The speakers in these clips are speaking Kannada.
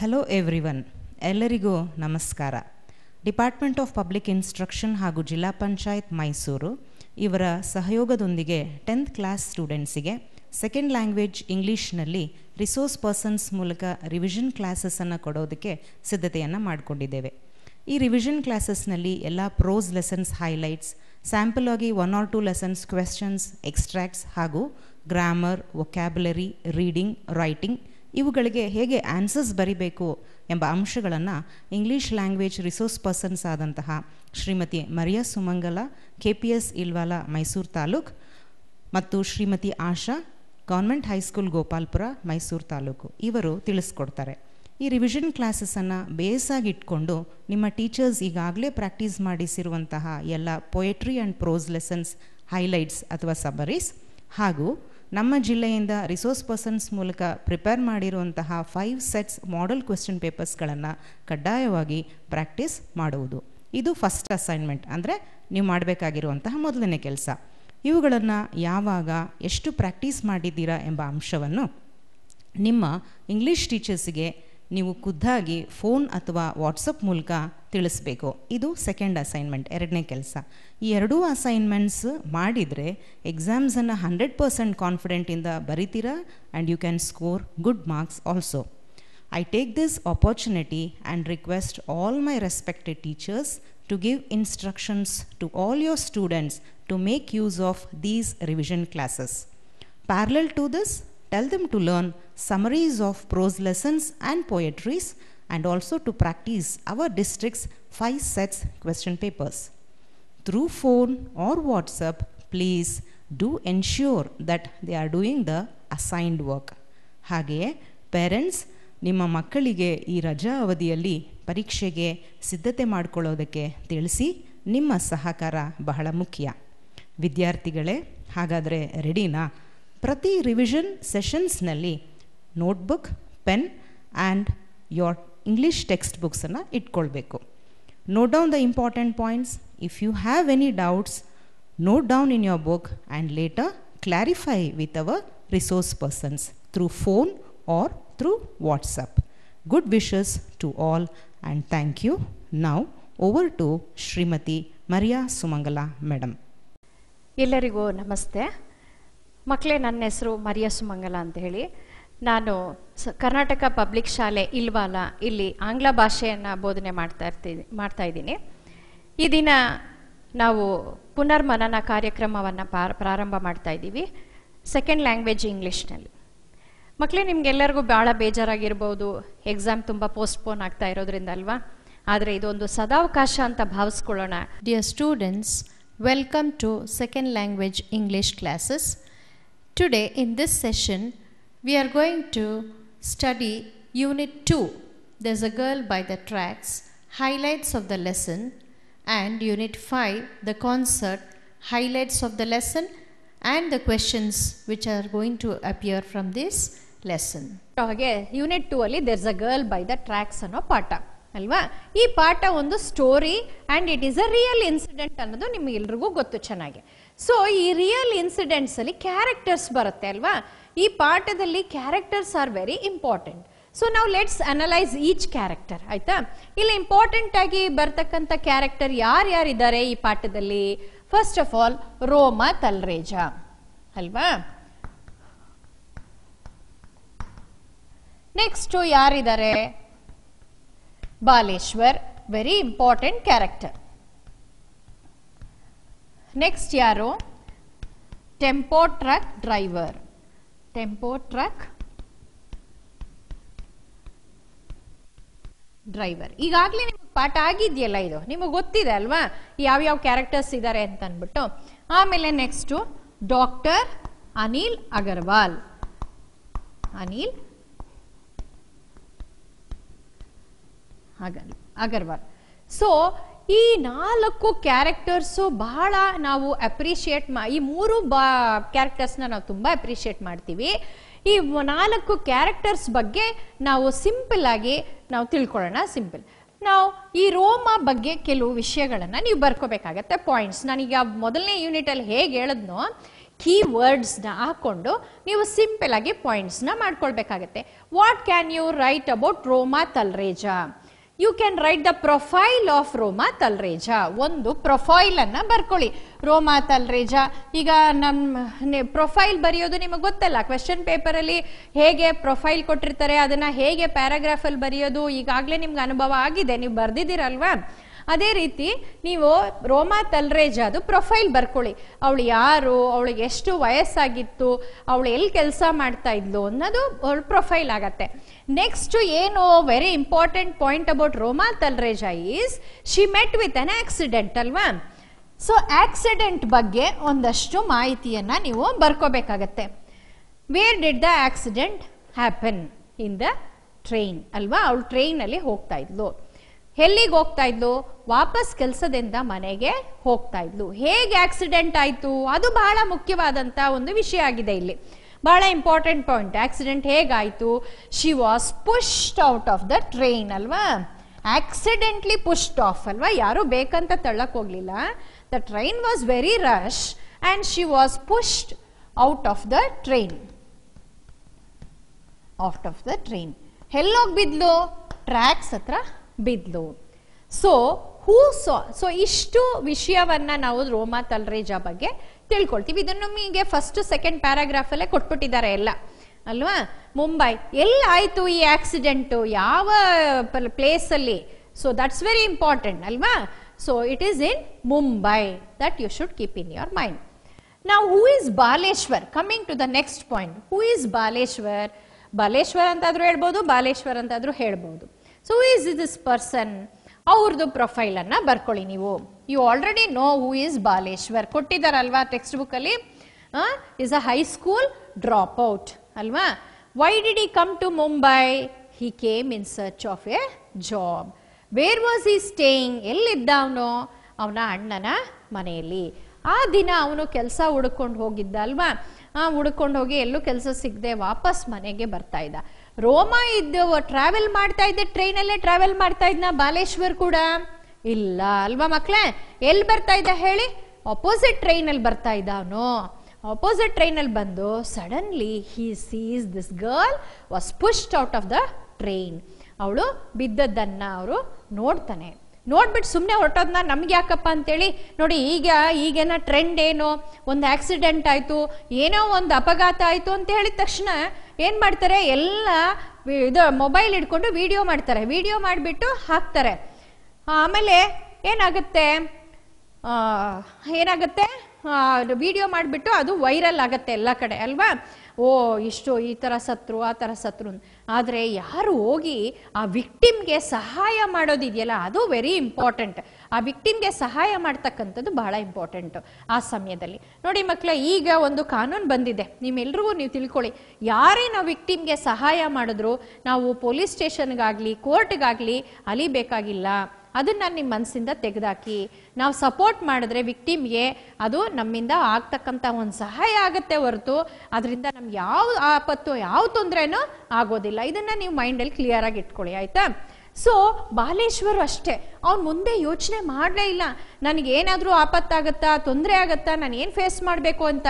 ಹಲೋ ಎವ್ರಿವನ್ ಎಲ್ಲರಿಗೂ ನಮಸ್ಕಾರ ಡಿಪಾರ್ಟ್ಮೆಂಟ್ ಆಫ್ ಪಬ್ಲಿಕ್ ಇನ್ಸ್ಟ್ರಕ್ಷನ್ ಹಾಗೂ ಜಿಲ್ಲಾ ಪಂಚಾಯತ್ ಮೈಸೂರು ಇವರ ಸಹಯೋಗದೊಂದಿಗೆ ಟೆಂತ್ ಕ್ಲಾಸ್ ಸ್ಟೂಡೆಂಟ್ಸಿಗೆ ಸೆಕೆಂಡ್ ಲ್ಯಾಂಗ್ವೇಜ್ ಇಂಗ್ಲೀಷ್ನಲ್ಲಿ ರಿಸೋರ್ಸ್ ಪರ್ಸನ್ಸ್ ಮೂಲಕ ರಿವಿಷನ್ ಕ್ಲಾಸಸನ್ನು ಕೊಡೋದಕ್ಕೆ ಸಿದ್ಧತೆಯನ್ನು ಮಾಡಿಕೊಂಡಿದ್ದೇವೆ ಈ ರಿವಿಷನ್ ಕ್ಲಾಸಸ್ನಲ್ಲಿ ಎಲ್ಲ ಪ್ರೋಸ್ ಲೆಸನ್ಸ್ ಹೈಲೈಟ್ಸ್ ಸ್ಯಾಂಪಲ್ ಆಗಿ one or two lessons questions extracts ಹಾಗೂ ಗ್ರಾಮರ್ ವೊಕ್ಯಾಬ್ಯುಲರಿ ರೀಡಿಂಗ್ ರೈಟಿಂಗ್ ಇವುಗಳಿಗೆ ಹೇಗೆ ಆನ್ಸರ್ಸ್ ಬರೀಬೇಕು ಎಂಬ ಅಂಶಗಳನ್ನು ಇಂಗ್ಲೀಷ್ ಲ್ಯಾಂಗ್ವೇಜ್ ರಿಸೋರ್ಸ್ ಪರ್ಸನ್ಸ್ ಆದಂತಹ Shrimati Maria Sumangala K P S Ilwala Mysuru taluk ಮತ್ತು ಶ್ರೀಮತಿ ಆಶಾ ಗೌರ್ಮೆಂಟ್ ಹೈಸ್ಕೂಲ್ ಗೋಪಾಲ್ಪುರ ಮೈಸೂರು ತಾಲೂಕು ಇವರು ತಿಳಿಸ್ಕೊಡ್ತಾರೆ ಈ ರಿವಿಷನ್ ಕ್ಲಾಸಸನ್ನು ಬೇಸಾಗಿ ಇಟ್ಕೊಂಡು ನಿಮ್ಮ ಟೀಚರ್ಸ್ ಈಗಾಗಲೇ ಪ್ರಾಕ್ಟೀಸ್ ಮಾಡಿಸಿರುವಂತಹ ಎಲ್ಲ poetry and prose lessons highlights ಅಥವಾ ಸಬರೀಸ್ ಹಾಗೂ ನಮ್ಮ ಜಿಲ್ಲೆಯಿಂದ ರಿಸೋರ್ಸ್ ಪರ್ಸನ್ಸ್ ಮೂಲಕ ಪ್ರಿಪೇರ್ ಮಾಡಿರುವಂತಹ ಫೈವ್ ಸೆಟ್ಸ್ ಮಾಡೆಲ್ ಕ್ವೆಶನ್ ಪೇಪರ್ಸ್ಗಳನ್ನು ಕಡ್ಡಾಯವಾಗಿ ಪ್ರಾಕ್ಟೀಸ್ ಮಾಡುವುದು ಇದು ಫಸ್ಟ್ ಅಸೈನ್ಮೆಂಟ್ ಅಂದರೆ ನೀವು ಮಾಡಬೇಕಾಗಿರುವಂತಹ ಮೊದಲನೇ ಕೆಲಸ ಇವುಗಳನ್ನು ಯಾವಾಗ ಎಷ್ಟು ಪ್ರಾಕ್ಟೀಸ್ ಮಾಡಿದ್ದೀರಾ ಎಂಬ ಅಂಶವನ್ನು ನಿಮ್ಮ ಇಂಗ್ಲೀಷ್ ಟೀಚರ್ಸಿಗೆ ನೀವು ಖುದ್ದಾಗಿ ಫೋನ್ ಅಥವಾ ವಾಟ್ಸಪ್ ಮೂಲಕ ತಿಳಿಸ್ಬೇಕು ಇದು ಸೆಕೆಂಡ್ ಅಸೈನ್ಮೆಂಟ್ ಎರಡನೇ ಕೆಲಸ ಈ ಎರಡೂ ಅಸೈನ್ಮೆಂಟ್ಸ್ ಮಾಡಿದರೆ ಎಕ್ಸಾಮ್ಸನ್ನು ಹಂಡ್ರೆಡ್ ಪರ್ಸೆಂಟ್ ಕಾನ್ಫಿಡೆಂಟಿಂದ ಬರಿತೀರಾ and you can score good marks also I take this opportunity and request all my respected teachers to give instructions to all your students to make use of these revision classes Parallel to this tell them to learn summaries of prose lessons and poetries and also to practice our district's five sets question papers. Through phone or WhatsApp, please do ensure that they are doing the assigned work. ಹಾಗೆಯೇ ಪೇರೆಂಟ್ಸ್ ನಿಮ್ಮ ಮಕ್ಕಳಿಗೆ ಈ ರಜಾ ಅವಧಿಯಲ್ಲಿ ಪರೀಕ್ಷೆಗೆ ಸಿದ್ಧತೆ ಮಾಡಿಕೊಳ್ಳೋದಕ್ಕೆ ತಿಳಿಸಿ ನಿಮ್ಮ ಸಹಕಾರ ಬಹಳ ಮುಖ್ಯ ವಿದ್ಯಾರ್ಥಿಗಳೇ ಹಾಗಾದರೆ ರೆಡಿನಾ ಪ್ರತಿ ರಿವಿಷನ್ ಸೆಷನ್ಸ್ನಲ್ಲಿ notebook pen and your English text ಬುಕ್ಸನ್ನು ಇಟ್ಕೊಳ್ಬೇಕು note down the important points if you have any doubts note down in your book and later clarify with our resource persons through phone or through WhatsApp good wishes to all and thank you ನಾವು over to Shrimati Maria Sumangala madam ಎಲ್ಲರಿಗೂ ನಮಸ್ತೆ ಮಕ್ಕಳೇ ನನ್ನ ಹೆಸರು ಮರಿಯ ಸುಮಂಗಲ ಅಂತ ಹೇಳಿ ನಾನು ಕರ್ನಾಟಕ ಪಬ್ಲಿಕ್ ಶಾಲೆ ಇಲ್ವಾಲ ಇಲ್ಲಿ ಆಂಗ್ಲ ಭಾಷೆಯನ್ನು ಬೋಧನೆ ಮಾಡ್ತಾ ಇರ್ತೀನಿ ಮಾಡ್ತಾ ಇದ್ದೀನಿ ಈ ದಿನ ನಾವು ಪುನರ್ಮನನ ಕಾರ್ಯಕ್ರಮವನ್ನು ಪ್ರಾರಂಭ ಮಾಡ್ತಾ ಇದ್ದೀವಿ ಸೆಕೆಂಡ್ ಲ್ಯಾಂಗ್ವೇಜ್ ಇಂಗ್ಲೀಷ್ನಲ್ಲಿ ಮಕ್ಕಳೇ ನಿಮಗೆಲ್ಲರಿಗೂ ಭಾಳ ಬೇಜಾರಾಗಿರ್ಬೋದು ಎಕ್ಸಾಮ್ ತುಂಬ ಪೋಸ್ಟ್ಪೋನ್ ಆಗ್ತಾ ಇರೋದ್ರಿಂದ ಅಲ್ವಾ ಆದರೆ ಇದೊಂದು ಸದಾವಕಾಶ ಅಂತ ಭಾವಿಸ್ಕೊಳ್ಳೋಣ dear students welcome to second language English classes Today, in this session, we are going to study Unit 2 There's a Girl by the Tracks Highlights of the Lesson and Unit 5 The Concert Highlights of the Lesson and the questions which are going to appear from this lesson. ಹಾಗೆ ಯೂನಿಟ್ ಟೂ ಅಲ್ಲಿ there's a girl by parta on the story, ಅಲ್ವಾ ಈ ಪಾಠ ಒಂದು story and it is a real incident ಅನ್ನೋದು ನಿಮಗೆಲ್ರಿಗೂ ಗೊತ್ತು ಚೆನ್ನಾಗಿ ಸೊ ಈ ರಿಯಲ್ ಇನ್ಸಿಡೆಂಟ್ಸ್ ಅಲ್ಲಿ ಕ್ಯಾರೆಕ್ಟರ್ಸ್ ಬರುತ್ತೆ ಅಲ್ವಾ ಈ ಪಾಠದಲ್ಲಿ characters are very important so ನಾವು ಲೆಟ್ಸ್ ಅನಲೈಸ್ ಈಚ್ ಕ್ಯಾರೆಕ್ಟರ್ ಆಯ್ತಾ ಇಲ್ಲಿ ಇಂಪಾರ್ಟೆಂಟ್ ಆಗಿ ಬರ್ತಕ್ಕಂಥ ಕ್ಯಾರೆಕ್ಟರ್ ಯಾರ್ಯಾರಿದ್ದಾರೆ ಈ ಪಾಠದಲ್ಲಿ ಫಸ್ಟ್ ಆಫ್ ಆಲ್ ರೋಮ ತಲ್ರೇಜ ಅಲ್ವಾ ನೆಕ್ಸ್ಟ್ ಯಾರಿದ್ದಾರೆ Baleshwar very important character Next arrow, tempo truck driver. Tempo truck driver ಈಗಾಗಲೇ ನಿಮಗೆ ಪಾಠ ಆಗಿದೆಯಲ್ಲ ಇದು ನಿಮಗೆ ಗೊತ್ತಿದೆ ಅಲ್ವಾ ಯಾವ್ಯಾವ ಕ್ಯಾರೆಕ್ಟರ್ಸ್ ಇದ್ದಾರೆ ಅಂತ ಅಂದ್ಬಿಟ್ಟು ಆಮೇಲೆ next doctor Anil Agarwal Anil Agar Agarwal so ಈ ನಾಲ್ಕು ಕ್ಯಾರೆಕ್ಟರ್ಸು ಬಹಳ ನಾವು ಅಪ್ರಿಷಿಯೇಟ್ ಮಾ ಈ ಮೂರು ಬಾ ಕ್ಯಾರೆಕ್ಟರ್ಸ್ನ ನಾವು ತುಂಬ ಅಪ್ರಿಷಿಯೇಟ್ ಮಾಡ್ತೀವಿ ಈ ನಾಲ್ಕು ಕ್ಯಾರೆಕ್ಟರ್ಸ್ ಬಗ್ಗೆ ನಾವು ಸಿಂಪಲ್ ಆಗಿ ನಾವು ತಿಳ್ಕೊಳ್ಳೋಣ ಸಿಂಪಲ್ ನಾವು ಈ ರೋಮಾ ಬಗ್ಗೆ ಕೆಲವು ವಿಷಯಗಳನ್ನು ನೀವು ಬರ್ಕೋಬೇಕಾಗತ್ತೆ ಪಾಯಿಂಟ್ಸ್ ಆ ಮೊದಲನೇ ಯೂನಿಟಲ್ಲಿ ಹೇಗೆ ಹೇಳಿದ್ನೋ ಕೀ ವರ್ಡ್ಸ್ನ ಹಾಕೊಂಡು ನೀವು ಸಿಂಪಲ್ ಆಗಿ ಪಾಯಿಂಟ್ಸ್ನ ಮಾಡ್ಕೊಳ್ಬೇಕಾಗತ್ತೆ what can you write about Roma Talreja you can write the profile of Roma Talreja ಒಂದು ಪ್ರೊಫೈಲ್ ಅನ್ನ ಬರ್ಕೊಳ್ಳಿ ರೋಮಾ ತಲ್ರೇಜ ಈಗ ನಮ್ಮ ಪ್ರೊಫೈಲ್ ಬರೆಯೋದು ನಿಮಗೆ ಗೊತ್ತಲ್ಲ ಕ್ವೆಶನ್ ಪೇಪರ್ ಅಲ್ಲಿ ಹೇಗೆ ಪ್ರೊಫೈಲ್ ಕೊಟ್ಟಿರ್ತಾರೆ ಅದನ್ನ ಹೇಗೆ ಪ್ಯಾರಾಗ್ರಾಫ್ ಅಲ್ಲಿ ಬರೆಯೋದು ಈಗಾಗಲೇ ನಿಮ್ಗೆ ಅನುಭವ ಆಗಿದೆ ನೀವು ಬರ್ದಿದ್ದೀರಲ್ವಾ ಅದೇ ರೀತಿ ನೀವು ರೋಮಾ ತಲ್ರೇಜ್ ಅದು ಪ್ರೊಫೈಲ್ ಬರ್ಕೊಳ್ಳಿ ಅವಳು ಯಾರು ಅವಳಿಗೆ ಎಷ್ಟು ವಯಸ್ಸಾಗಿತ್ತು ಅವಳು ಎಲ್ಲಿ ಕೆಲಸ ಮಾಡ್ತಾ ಇದ್ಲು ಅನ್ನೋದು ಪ್ರೊಫೈಲ್ ಆಗತ್ತೆ ನೆಕ್ಸ್ಟ್ ಏನು very important point about Roma Talreja is she met with an accident ಅಲ್ವಾ ಸೊ ಆಕ್ಸಿಡೆಂಟ್ ಬಗ್ಗೆ ಒಂದಷ್ಟು ಮಾಹಿತಿಯನ್ನು ನೀವು ಬರ್ಕೋಬೇಕಾಗತ್ತೆ where did the accident happen in the train ಅಲ್ವಾ ಅವಳು ಟ್ರೈನಲ್ಲಿ ಹೋಗ್ತಾ ಇದ್ಲು ಎಲ್ಲಿಗೆ ಹೋಗ್ತಾ ಇದ್ಲು ವಾಪಸ್ ಕೆಲಸದಿಂದ ಮನೆಗೆ ಹೋಗ್ತಾ ಇದ್ಲು ಹೇಗೆ ಆಕ್ಸಿಡೆಂಟ್ ಆಯ್ತು ಅದು ಬಹಳ ಮುಖ್ಯವಾದಂತ ಒಂದು ವಿಷಯ ಆಗಿದೆ ಇಲ್ಲಿ ಬಹಳ ಇಂಪಾರ್ಟೆಂಟ್ ಪಾಯಿಂಟ್ ಆಕ್ಸಿಡೆಂಟ್ ಹೇಗಾಯ್ತು she was pushed out of the train ಅಲ್ವಾ ಆಕ್ಸಿಡೆಂಟ್ಲಿ ಪುಷ್ಡ್ ಆಫ್ ಅಲ್ವಾ ಯಾರು ಬೇಕಂತ ತಳ್ಳಕ್ ಹೋಗ್ಲಿಲ್ಲ the train was very rush and she was pushed out of the train out of the train ಎಲ್ಲೋಗಿ ಬಿದ್ಲು ಟ್ರ್ಯಾಕ್ಸ್ ಹತ್ರ ಬಿದ್ಲು ಸೊ ಹೂ ಸೋ ಸೊ ಇಷ್ಟು ವಿಷಯವನ್ನ ನಾವು ರೋಮಾ ತಲ್ರೇಜಾ ಬಗ್ಗೆ ತಿಳ್ಕೊಳ್ತೀವಿ ಇದನ್ನು ನಮಗೆ ಫಸ್ಟ್ ಸೆಕೆಂಡ್ ಪ್ಯಾರಾಗ್ರಾಫ್ ಅಲ್ಲೇ ಕೊಟ್ಬಿಟ್ಟಿದ್ದಾರೆ ಎಲ್ಲ ಅಲ್ವಾ ಮುಂಬೈ ಆಯ್ತು ಈ ಆಕ್ಸಿಡೆಂಟ್ ಯಾವ ಪ್ಲೇಸ್ ಅಲ್ಲಿ ಸೊ ದಟ್ಸ್ ವೆರಿ ಇಂಪಾರ್ಟೆಂಟ್ ಅಲ್ವಾ so it is in Mumbai that you should keep in your mind ನಾವು who is Baleshwar coming to the next point who is Baleshwar Baleshwar ಅಂತಾದ್ರೂ ಹೇಳ್ಬೋದು ಬಾಲೇಶ್ವರ್ ಅಂತಾದ್ರೂ ಹೇಳ್ಬೋದು so who is this person ಅವ್ರದ್ದು ಪ್ರೊಫೈಲನ್ನು ಬರ್ಕೊಳ್ಳಿ ನೀವು you already know who is Baleshwar ಕೊಟ್ಟಿದ್ದಾರಲ್ವಾ ಟೆಕ್ಸ್ಟ್ ಬುಕ್ ಅಲ್ಲಿ is a high school dropout ಅಲ್ವಾ why did he come to Mumbai he came in search of a job where was he staying ಎಲ್ಲಿದ್ದ ಅವನು ಅವನ ಅಣ್ಣನ ಮನೆಯಲ್ಲಿ ಆ ದಿನ ಅವನು ಕೆಲಸ ಹುಡ್ಕೊಂಡು ಹೋಗಿದ್ದ ಅಲ್ವಾ ಹುಡ್ಕೊಂಡು ಹೋಗಿ ಎಲ್ಲೂ ಕೆಲಸ ಸಿಗದೆ ವಾಪಸ್ ಮನೆಗೆ ಬರ್ತಾ ಇದ್ದ ರೋಮ ಇದ್ದು ಟ್ರಾವೆಲ್ ಮಾಡ್ತಾ ಇದ್ದೆ ಟ್ರೈನಲ್ಲೇ ಟ್ರಾವೆಲ್ ಮಾಡ್ತಾ ಇದ್ನ ಬಾಲೇಶ್ವರ್ ಕೂಡ ಇಲ್ಲ ಅಲ್ವಾ ಮಕ್ಕಳೇ ಎಲ್ಲಿ ಬರ್ತಾ ಇದ್ದ ಹೇಳಿ ಅಪೋಸಿಟ್ ಟ್ರೈನಲ್ಲಿ ಬರ್ತಾ ಇದ್ದ ಅವನು ಅಪೋಸಿಟ್ ಟ್ರೈನಲ್ಲಿ ಬಂದು suddenly he sees this girl was pushed out of the train ಅವಳು ಬಿದ್ದದ್ದನ್ನ ಅವರು ನೋಡ್ತಾನೆ ನೋಡ್ಬಿಟ್ಟು ಸುಮ್ಮನೆ ಹೊರಟೋದ್ನ ನಮ್ಗೆ ಯಾಕಪ್ಪ ಅಂತೇಳಿ ನೋಡಿ ಈಗ ಈಗೇನ ಟ್ರೆಂಡ್ ಏನು ಒಂದು ಆಕ್ಸಿಡೆಂಟ್ ಆಯಿತು ಏನೋ ಒಂದು ಅಪಘಾತ ಆಯಿತು ಅಂತ ಹೇಳಿದ ತಕ್ಷಣ ಏನು ಮಾಡ್ತಾರೆ ಎಲ್ಲ ಇದು ಮೊಬೈಲ್ ಇಟ್ಕೊಂಡು ವಿಡಿಯೋ ಮಾಡ್ತಾರೆ ವಿಡಿಯೋ ಮಾಡಿಬಿಟ್ಟು ಹಾಕ್ತಾರೆ ಆಮೇಲೆ ಏನಾಗುತ್ತೆ ಏನಾಗುತ್ತೆ ವಿಡಿಯೋ ಮಾಡಿಬಿಟ್ಟು ಅದು ವೈರಲ್ ಆಗುತ್ತೆ ಎಲ್ಲ ಕಡೆ ಅಲ್ವಾ ಓ ಇಷ್ಟು ಈ ಥರ ಸತ್ರು ಆ ಥರ ಸತ್ರು ಆದರೆ ಯಾರು ಹೋಗಿ ಆ ವಿಕ್ಟಿಮ್ಗೆ ಸಹಾಯ ಮಾಡೋದಿದೆಯಲ್ಲ ಅದು ವೆರಿ ಇಂಪಾರ್ಟೆಂಟ್ ಆ ವಿಕ್ಟಿಮ್ಗೆ ಸಹಾಯ ಮಾಡ್ತಕ್ಕಂಥದ್ದು ಬಹಳ ಇಂಪಾರ್ಟೆಂಟು ಆ ಸಮಯದಲ್ಲಿ ನೋಡಿ ಮಕ್ಕಳ ಈಗ ಒಂದು ಕಾನೂನು ಬಂದಿದೆ ನಿಮ್ಮೆಲ್ರಿಗೂ ನೀವು ತಿಳ್ಕೊಳ್ಳಿ ಯಾರೇ ನಾವು ವಿಕ್ಟಿಮ್ಗೆ ಸಹಾಯ ಮಾಡಿದ್ರು ನಾವು ಪೊಲೀಸ್ ಸ್ಟೇಷನ್ಗಾಗಲಿ ಕೋರ್ಟ್ಗಾಗಲಿ ಅಲಿಬೇಕಾಗಿಲ್ಲ ಅದನ್ನು ನಿಮ್ಮ ಮನಸ್ಸಿಂದ ತೆಗೆದಾಕಿ ನಾವು ಸಪೋರ್ಟ್ ಮಾಡಿದ್ರೆ ವಿಕ್ಟಿಮ್ಗೆ ಅದು ನಮ್ಮಿಂದ ಆಗ್ತಕ್ಕಂಥ ಒಂದು ಸಹಾಯ ಆಗುತ್ತೆ ಹೊರತು ಅದರಿಂದ ನಮ್ಗೆ ಯಾವ ಆಪತ್ತು ಯಾವ ತೊಂದರೆನೂ ಆಗೋದಿಲ್ಲ ಇದನ್ನು ನೀವು ಮೈಂಡಲ್ಲಿ ಕ್ಲಿಯರಾಗಿ ಇಟ್ಕೊಳ್ಳಿ ಆಯಿತಾ ಸೊ ಬಾಲೇಶ್ವರು ಅಷ್ಟೇ ಅವ್ನು ಮುಂದೆ ಯೋಚನೆ ಮಾಡಲೇ ಇಲ್ಲ ನನಗೇನಾದರೂ ಆಪತ್ತಾಗತ್ತಾ ತೊಂದರೆ ಆಗತ್ತಾ ನಾನು ಏನು ಫೇಸ್ ಮಾಡಬೇಕು ಅಂತ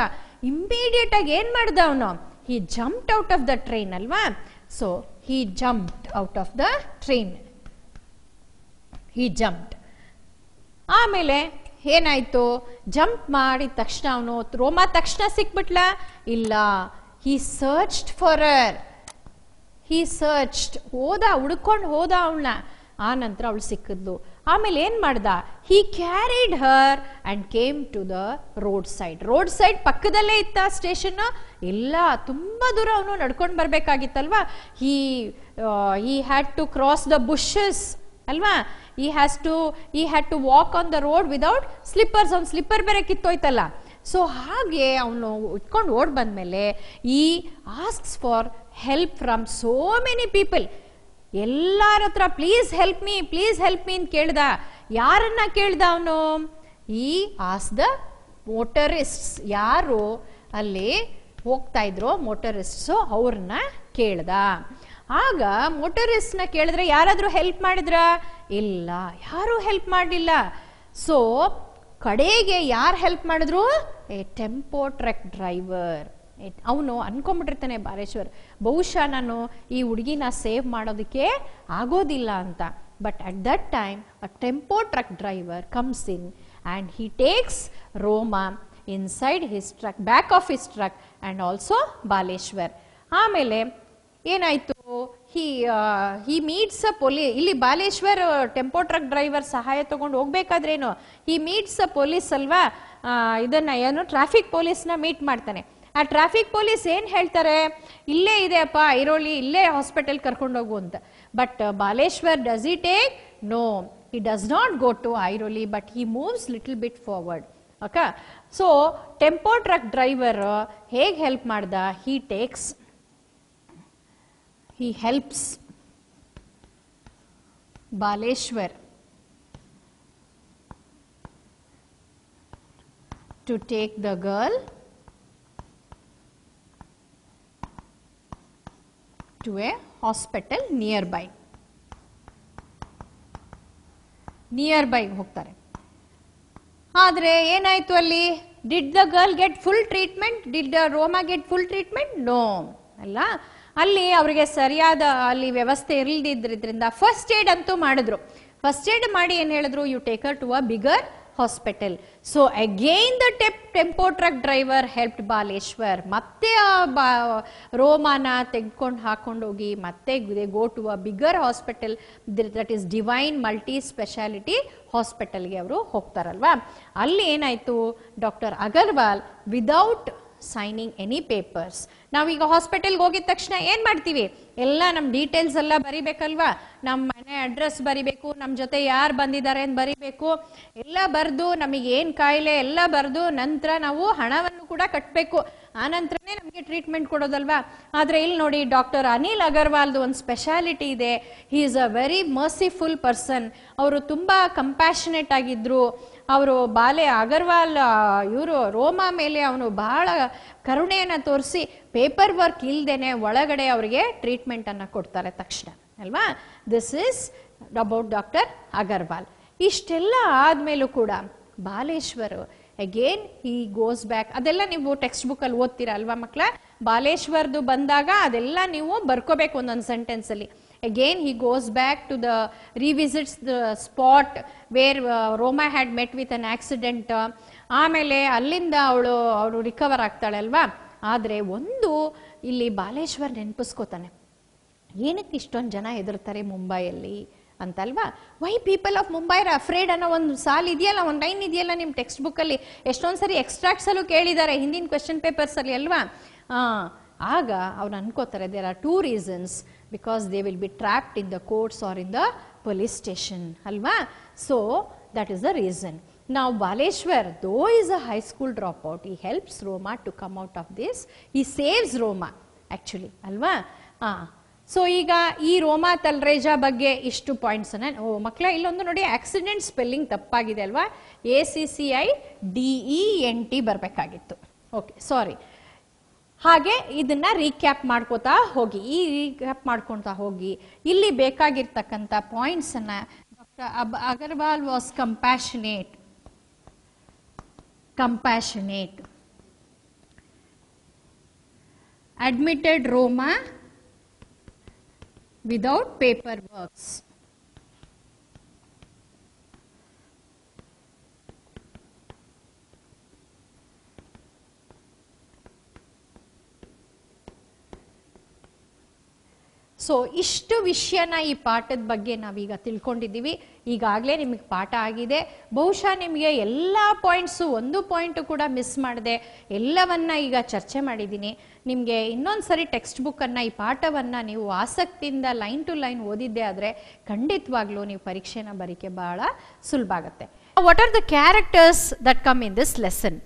ಇಮ್ಮಿಡಿಯೇಟಾಗಿ ಏನು ಮಾಡ್ದೆ ಅವನು he jumped out of the train ಅಲ್ವಾ so he jumped out of the train he jumped ಆಮೇಲೆ ಏನಾಯಿತು ಜಂಪ್ ಮಾಡಿದ ತಕ್ಷಣ ಅವನು ರೋಮಾ ತಕ್ಷಣ ಸಿಕ್ಬಿಟ್ಲ ಇಲ್ಲ he searched for he search ಹೋದ ಹುಡ್ಕೊಂಡು ಹೋದ ಅವಳನ್ನ ಆ ನಂತರ ಅವಳು ಸಿಕ್ಕಿದ್ಲು ಆಮೇಲೆ ಏನು ಮಾಡ್ದ he carried her and came to the roadside roadside ಪಕ್ಕದಲ್ಲೇ ಇತ್ತ ಸ್ಟೇಷನ್ ಎಲ್ಲ ತುಂಬ ದೂರ ಅವನು ನಡ್ಕೊಂಡು ಬರಬೇಕಾಗಿತ್ತಲ್ವಾ he he had to cross the bushes ಅಲ್ವಾ he has to he had to walk on the road without slippers ಅವ್ನು ಸ್ಲಿಪ್ಪರ್ ಬೇರೆ ಕಿತ್ತೋಯ್ತಲ್ಲ ಸೊ ಹಾಗೆ ಅವನು ಇಟ್ಕೊಂಡು ಓಡ್ ಮೇಲೆ he asks for help from so many people ಎಲ್ಲರ ಹತ್ರ please help me please help me ಅಂತ ಕೇಳ್ದ ಯಾರನ್ನ ಕೇಳ್ದ ಅವನು ಈ ಆಸ್ ದ ಮೋಟರಿಸ್ಟ್ಸ್ ಯಾರು ಅಲ್ಲಿ ಹೋಗ್ತಾ ಇದ್ರು ಮೋಟರಿಸ್ಟ್ಸು ಅವ್ರನ್ನ ಕೇಳ್ದ ಆಗ ಮೋಟರಿಸ್ಟ್ನ ಕೇಳಿದ್ರೆ ಯಾರಾದರೂ ಹೆಲ್ಪ್ ಮಾಡಿದ್ರ ಇಲ್ಲ ಯಾರೂ ಹೆಲ್ಪ್ ಮಾಡಲಿಲ್ಲ ಸೊ ಕಡೆಗೆ ಯಾರು ಹೆಲ್ಪ್ ಮಾಡಿದ್ರು ಎ ಟೆಂಪೋ ಟ್ರಕ್ ಡ್ರೈವರ್ ಅವನು ಅನ್ಕೊಂಡ್ಬಿಟ್ಟಿರ್ತಾನೆ ಬಾಲೇಶ್ವರ್ ಬಹುಶಃ ನಾನು ಈ ಹುಡುಗಿನ ಸೇವ್ ಮಾಡೋದಕ್ಕೆ ಆಗೋದಿಲ್ಲ ಅಂತ but at that time a tempo truck driver comes in and he takes Roma inside his truck back of his truck and also Baleshwar ಆಮೇಲೆ ಏನಾಯಿತು ಹಿ ಹಿ ಮೀಟ್ಸ್ ಅ ಪೊಲೀ ಇಲ್ಲಿ ಬಾಲೇಶ್ವರ್ ಟೆಂಪೋ ಟ್ರಕ್ ಡ್ರೈವರ್ ಸಹಾಯ ತೊಗೊಂಡು ಹೋಗ್ಬೇಕಾದ್ರೇನು ಹಿ ಮೀಟ್ಸ್ ಅ ಪೊಲೀಸ್ ಅಲ್ವಾ ಇದನ್ನು ಏನು ಟ್ರಾಫಿಕ್ ಪೊಲೀಸ್ನ ಮೀಟ್ ಮಾಡ್ತಾನೆ ಆ ಟ್ರಾಫಿಕ್ ಪೊಲೀಸ್ ಏನು ಹೇಳ್ತಾರೆ ಇಲ್ಲೇ ಇದೆ ಅಪ್ಪ ಐರೋಳಿ ಇಲ್ಲೇ ಹಾಸ್ಪಿಟಲ್ ಕರ್ಕೊಂಡೋಗು ಅಂತ but Baleshwar does he take no he does not go to Airoli but he moves little bit forward okay so tempo truck driver ಹೇಗೆ ಹೆಲ್ಪ್ ಮಾಡ್ದ takes he helps Baleshwar to take the girl to a hospital nearby. Nearby ಹೋಗ್ತಾರೆ ಆದರೆ ಏನಾಯ್ತು ಅಲ್ಲಿ did the girl get full treatment did the Roma get full treatment no ಅಲ್ಲ ಅಲ್ಲಿ ಅವರಿಗೆ ಸರಿಯಾದ ಅಲ್ಲಿ ವ್ಯವಸ್ಥೆ ಇರಲ್ದಿದ್ರಿಂದ ಫಸ್ಟ್ ಏಡ್ ಅಂತೂ ಮಾಡಿದ್ರು ಫಸ್ಟ್ ಏಡ್ ಮಾಡಿ ಏನು ಹೇಳಿದ್ರು you take her to a bigger hospital so again the ಟೆಪ್ tempo truck driver helped Baleshwar ಮತ್ತೆ ರೋಮಾನ ತೆಗೆದುಕೊಂಡು ಹಾಕೊಂಡು ಹೋಗಿ ಮತ್ತೆ they go to a bigger hospital that is Divine multi speciality ಹಾಸ್ಪಿಟಲ್ಗೆ ಅವರು ಹೋಗ್ತಾರಲ್ವಾ ಅಲ್ಲಿ ಏನಾಯಿತು doctor Agarwal without signing any papers ನಾವೀಗ ಹಾಸ್ಪಿಟಲ್ಗೆ ಹೋಗಿದ ತಕ್ಷಣ ಏನ್ ಮಾಡ್ತೀವಿ ಎಲ್ಲ ನಮ್ಮ ಡೀಟೇಲ್ಸ್ ಎಲ್ಲ ಬರಿಬೇಕಲ್ವಾ ನಮ್ಮ ಮನೆ ಅಡ್ರೆಸ್ ಬರಿಬೇಕು ನಮ್ಮ ಜೊತೆ ಯಾರು ಬಂದಿದ್ದಾರೆ ಅಂತ ಬರಿಬೇಕು ಎಲ್ಲ ಬರೆದು ನಮಗೆ ಏನು ಕಾಯಿಲೆ ಎಲ್ಲ ಬರೆದು ನಂತರ ನಾವು ಹಣವನ್ನು ಕೂಡ ಕಟ್ಟಬೇಕು ನಂತರನೇ ನಮಗೆ ಟ್ರೀಟ್ಮೆಂಟ್ ಕೊಡೋದಲ್ವಾ ಆದರೆ ಇಲ್ಲಿ ನೋಡಿ ಡಾಕ್ಟರ್ ಅನಿಲ್ ಅಗರ್ವಾಲ್ದು ಒಂದು ಸ್ಪೆಷಾಲಿಟಿ ಇದೆ he is a very merciful person ಅವರು ತುಂಬ ಕಂಪ್ಯಾಷನೇಟ್ ಆಗಿದ್ರು ಅವರು ಬಾಲೆ ಅಗರ್ವಾಲ್ ಇವರು ರೋಮಾ ಮೇಲೆ ಅವನು ಬಹಳ ಕರುಣೆಯನ್ನು ತೋರಿಸಿ ಪೇಪರ್ ವರ್ಕ್ ಇಲ್ದೇನೆ ಒಳಗಡೆ ಅವರಿಗೆ ಟ್ರೀಟ್ಮೆಂಟನ್ನು ಕೊಡ್ತಾರೆ ತಕ್ಷಣ ಅಲ್ವಾ this is about doctor Agarwal ಇಷ್ಟೆಲ್ಲ ಆದಮೇಲೂ ಕೂಡ Baleshwar again he goes back ಅದೆಲ್ಲ ನೀವು ಟೆಕ್ಸ್ಟ್ ಬುಕ್ಕಲ್ಲಿ ಓದ್ತೀರಾ ಅಲ್ವಾ ಮಕ್ಕಳ ಬಾಲೇಶ್ವರ್ದು ಬಂದಾಗ ಅದೆಲ್ಲ ನೀವು ಬರ್ಕೋಬೇಕು ಒಂದೊಂದು ಸೆಂಟೆನ್ಸಲ್ಲಿ Again he goes back to the revisits the spot where uh, Roma had met with an accident ಆಮೇಲೆ ಅಲ್ಲಿಂದ ಅವಳು ಅವಳು ರಿಕವರ್ ಆಗ್ತಾಳೆ ಅಲ್ವಾ ಆದರೆ ಒಂದು ಇಲ್ಲಿ ಬಾಲೇಶ್ವರ್ ನೆನಪಿಸ್ಕೋತಾನೆ ಏನಕ್ಕೆ ಇಷ್ಟೊಂದು ಜನ ಹೆದರ್ತಾರೆ ಮುಂಬೈಯಲ್ಲಿ ಅಂತಲ್ವಾ why people of Mumbai are afraid ಅನ್ನೋ ಒಂದು ಸಾಲ್ ಇದೆಯಲ್ಲ ಒಂದು ಲೈನ್ ಇದೆಯಲ್ಲ ನಿಮ್ಮ ಟೆಕ್ಸ್ಟ್ ಬುಕ್ಕಲ್ಲಿ ಎಷ್ಟೊಂದು ಸರಿ ಎಕ್ಸ್ಟ್ರಾಕ್ಟ್ಸಲ್ಲೂ ಕೇಳಿದ್ದಾರೆ ಹಿಂದಿನ ಕ್ವೆಶನ್ ಪೇಪರ್ಸಲ್ಲಿ ಅಲ್ವಾ ಆಗ ಅವ್ರು ಅನ್ಕೋತಾರೆ there are two reasons because they will be trapped in the courts or in the police station, alwa. So, that is the reason. Now, Baleshwar, though is a high school dropout, he helps Roma to come out of this. He saves Roma actually, alwa. Ah. So ಈಗ ಈ ರೋಮಾ ತಲ್ರೇಜಾ ಬಗ್ಗೆ ಇಷ್ಟು ಪಾಯಿಂಟ್ಸ್ ಓ ಮಕ್ಕಳ ಇಲ್ಲೊಂದು ನೋಡಿ ಆಕ್ಸಿಡೆಂಟ್ ಸ್ಪೆಲ್ಲಿಂಗ್ ತಪ್ಪಾಗಿದೆ ಅಲ್ವಾ A c C I D E N T ಬರಬೇಕಾಗಿತ್ತು Okay, sorry. ಹಾಗೆ ಇದನ್ನ ರೀಕ್ಯಾಪ್ ಮಾಡ್ಕೋತಾ ಹೋಗಿ ಈ ರೀಕ್ಯಾಪ್ ಮಾಡ್ಕೊತಾ ಹೋಗಿ ಇಲ್ಲಿ ಬೇಕಾಗಿರ್ತಕ್ಕಂಥ ಪಾಯಿಂಟ್ಸ್ ಅನ್ನ doctor Agarwal was compassionate compassionate admitted Roma without paper works so ಇಷ್ಟು ವಿಷಯನ ಈ ಪಾಠದ ಬಗ್ಗೆ ನಾವೀಗ ತಿಳ್ಕೊಂಡಿದ್ದೀವಿ ಈಗಾಗಲೇ ನಿಮಗೆ ಪಾಠ ಆಗಿದೆ ಬಹುಶಃ ನಿಮಗೆ ಎಲ್ಲ ಪಾಯಿಂಟ್ಸು ಒಂದು ಪಾಯಿಂಟು ಕೂಡ ಮಿಸ್ ಮಾಡಿದೆ ಎಲ್ಲವನ್ನ ಈಗ ಚರ್ಚೆ ಮಾಡಿದ್ದೀನಿ ನಿಮಗೆ ಇನ್ನೊಂದು ಸರಿ ಟೆಕ್ಸ್ಟ್ ಬುಕ್ಕನ್ನು ಈ ಪಾಠವನ್ನು ನೀವು ಆಸಕ್ತಿಯಿಂದ ಲೈನ್ ಟು ಲೈನ್ ಓದಿದ್ದೆ ಆದರೆ ಖಂಡಿತವಾಗ್ಲೂ ನೀವು ಪರೀಕ್ಷೆನ ಬರೀಕೆ ಬಹಳ ಸುಲಭ ಆಗುತ್ತೆ what are the characters that come in this lesson